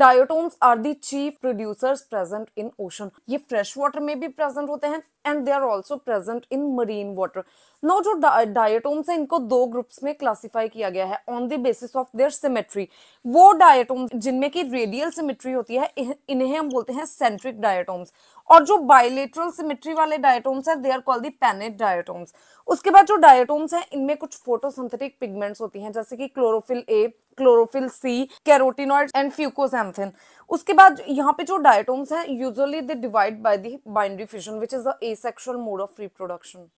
डायोटोम्स are the chief producers present in ocean ये fresh water में भी प्रेजेंट होते हैं and they are also present in marine water no जो डायटोम्स है इनको दो ग्रुप्स में क्लासीफाई किया गया है on the basis of their symmetry वो डायटोम्स जिनमें की रेडियल सिमेट्री होती है इन्हें हम बोलते हैं सेंट्रिक डायटोम्स और जो बायोलेट्रल सिमेट्री वाले डायटोम्स है दे आर कॉल्ड दी पैनेट डायटोम्स उसके बाद जो डायटोम्स है इनमें कुछ फोटोसिंथेटिक पिगमेंट्स होती हैं जैसे कि chlorophyll A chlorophyll C carotenoid and fucoxanthin उसके बाद यहाँ पे जो डायटोम्स हैं usually they divide by the binary fission which is the asexual mode of reproduction